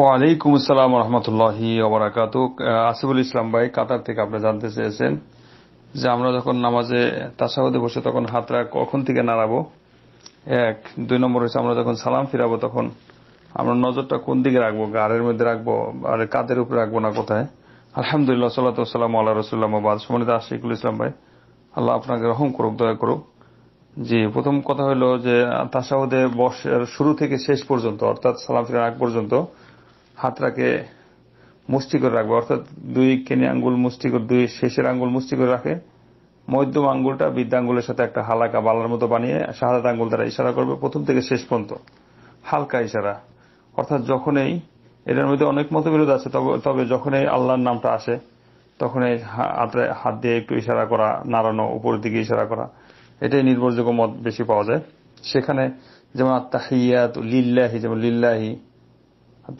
ওয়ালাইকুম আসসালাম রহমতুল্লাহ ওবরাকাত আসিফুল ইসলাম ভাই কাতার থেকে আপনি জানতে চেয়েছেন যে আমরা যখন নামাজে তাসাহুদে বসে তখন হাতরা কখন থেকে নাড়াবো এক দুই নম্বর হচ্ছে আমরা যখন সালাম ফিরাবো তখন আমরা নজরটা কোন দিকে রাখবো গাড়ের মধ্যে রাখবো আর কাদের উপরে রাখবো না কোথায় আলহামদুলিল্লাহ সাল্লাম আল্লাহ রসুল্লাহাবাদ সমিত আশিকুল ইসলাম ভাই আল্লাহ আপনাকে রহম করুক দয়া করুক জি প্রথম কথা হলো যে তাসাহুদে বসের শুরু থেকে শেষ পর্যন্ত অর্থাৎ সালাম ফিরার আগ পর্যন্ত হাতটাকে মুষ্টি করে রাখবে অর্থাৎ দুই কেনি আঙ্গুল মুষ্টি করে দুই শেষের আঙ্গুল মুষ্টি করে রাখে মধ্যম আঙ্গুলটা বৃদ্ধাঙ্গুলের সাথে একটা হালাকা বালার মতো বানিয়ে শাহাদ আঙ্গুল দ্বারা ইশারা করবে প্রথম থেকে শেষ পর্যন্ত হালকা ইশারা অর্থাৎ যখনই এটার মধ্যে অনেক মতবিরোধ আছে তবে যখনই আল্লাহর নামটা আসে তখন এই হাত দিয়ে একটু ইশারা করা নাড়ানো উপরের দিকে ইশারা করা এটাই নির্ভরযোগ্য মত বেশি পাওয়া যায় সেখানে যেমন আত্মাহিয়াত লিল্লাহি যেমন লিল্লাহি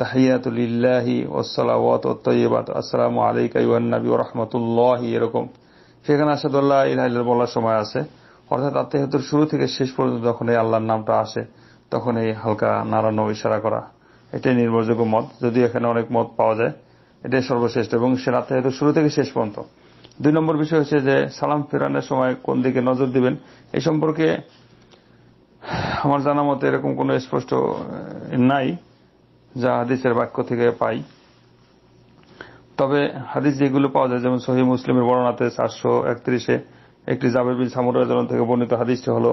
তাহিয়াতুলিল্লাহি ওসালাওয়াত তৈবাত আসসালামু আলাইকা রহমতুল্লাহ এরকম সেখানে আসাদুল্লাহ ইলাহ বলার সময় আছে অর্থাৎ আত্মীয়তুর শুরু থেকে শেষ পর্যন্ত যখন এই আল্লাহর নামটা আসে তখন এই হালকা নাড়ানো ইশারা করা এটাই নির্ভরযোগ্য মত যদি এখানে অনেক মত পাওয়া যায় এটাই সর্বশ্রেষ্ঠ এবং সে আত্মীয়তুর শুরু থেকে শেষ পর্যন্ত দুই নম্বর বিষয় হচ্ছে যে সালাম ফেরানোর সময় কোন দিকে নজর দিবেন এই সম্পর্কে আমার জানা মতে এরকম কোনো স্পষ্ট নাই যা হাদিসের বাক্য থেকে পাই তবে হাদিস যেগুলো পাওয়া যায় যেমন সহি মুসলিমের বর্ণনাতে চারশো একত্রিশে একটি জাবের বিন সামরাজন থেকে বর্ণিত হাদিসটি হল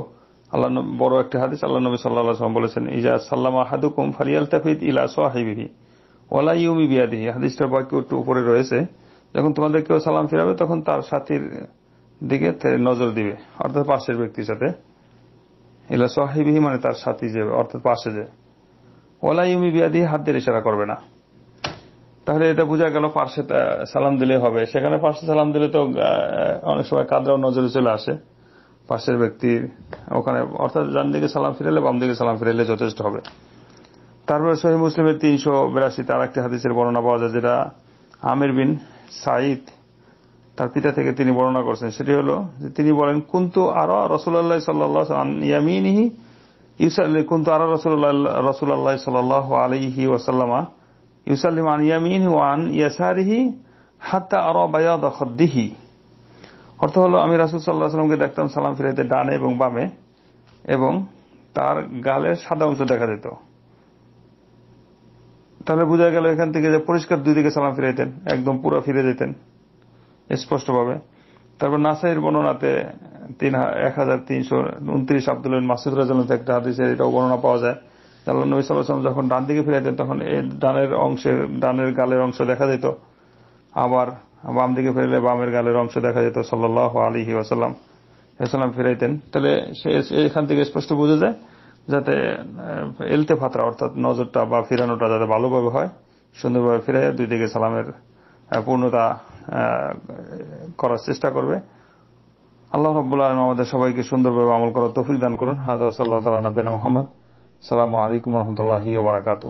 আল্লাহ বড় একটি হাদিস আল্লাহ নবী সাল্লাহ সাল্লাম বলেছেন ইজা সাল্লাম আহাদুকুম ফারিয়াল তাফিদ ইলা সোহাইবিহি ওলা ইউমি বিয়াদিহি হাদিসটার বাক্য একটু উপরে রয়েছে যখন তোমাদের কেউ সালাম ফিরাবে তখন তার সাথীর দিকে নজর দিবে অর্থাৎ পাশের ব্যক্তির সাথে ইলা সোহাইবিহি মানে তার সাথী যে অর্থাৎ পাশে যে ওলাইমি দিয়ে হাত দিয়ে ইশারা করবে না তাহলে এটা বোঝা গেল পার্শ্বে সালাম দিলে হবে সেখানে পার্শ্বে সালাম দিলে তো অনেক সময় কাদরাও নজরে চলে আসে পাশের ব্যক্তির ওখানে অর্থাৎ ডান দিকে সালাম ফিরেলে বাম দিকে সালাম ফিরেলে যথেষ্ট হবে তারপরে শহীদ মুসলিমের তিনশো বিরাশি তার একটি হাদিসের বর্ণনা পাওয়া যায় যেটা আমির বিন সাইদ তার পিতা থেকে তিনি বর্ণনা করছেন সেটি হলো তিনি বলেন কুন্তু আরো রসুল্লাহ সাল্লাহ ইয়ামিনিহি ইউসাল্লি কুন্তু আর রসুল্লাহ রসুল্লাহ সাল আলহি ওয়াসাল্লামা ইউসাল্লিম আন ইয়ামিন ওয়ান ইয়াসারিহি হাত্তা আর বায়াদ খদ্দিহি অর্থ হলো আমি রাসুল সাল্লাহ সাল্লামকে দেখতাম সালাম ফিরাইতে ডানে এবং বামে এবং তার গালের সাদা অংশ দেখা যেত তাহলে বোঝা গেল এখান থেকে যে পরিষ্কার দুই দিকে সালাম ফিরাইতেন একদম পুরো ফিরে যেতেন স্পষ্টভাবে তারপর নাসাইয়ের বর্ণনাতে তিন এক হাজার তিনশো উনত্রিশ আব্দুল মাসুদ রাজন একটা হাদিসের এটাও বর্ণনা পাওয়া যায় তাহলে নবী সাল্লাম যখন ডান দিকে ফিরাইতেন তখন এই ডানের অংশের ডানের গালের অংশ দেখা যেত আবার বাম দিকে ফিরলে বামের গালের অংশ দেখা যেত সাল্লাহ আলী ওয়াসাল্লাম সাল্লাম ফিরাইতেন তাহলে সে এখান থেকে স্পষ্ট বোঝা যায় যাতে এলতে ফাতরা অর্থাৎ নজরটা বা ফিরানোটা যাতে ভালোভাবে হয় সুন্দরভাবে ফিরে দুই দিকে সালামের পূর্ণতা করার চেষ্টা করবে আল্লাহ রব্বুল্লাহ আমাদের সবাইকে সুন্দরভাবে আমল করার তফিল দান করুন হাজার সাল্লাহ মোহাম্মদ সালামু আলাইকুম রহমতুল্লাহি বারাকাতু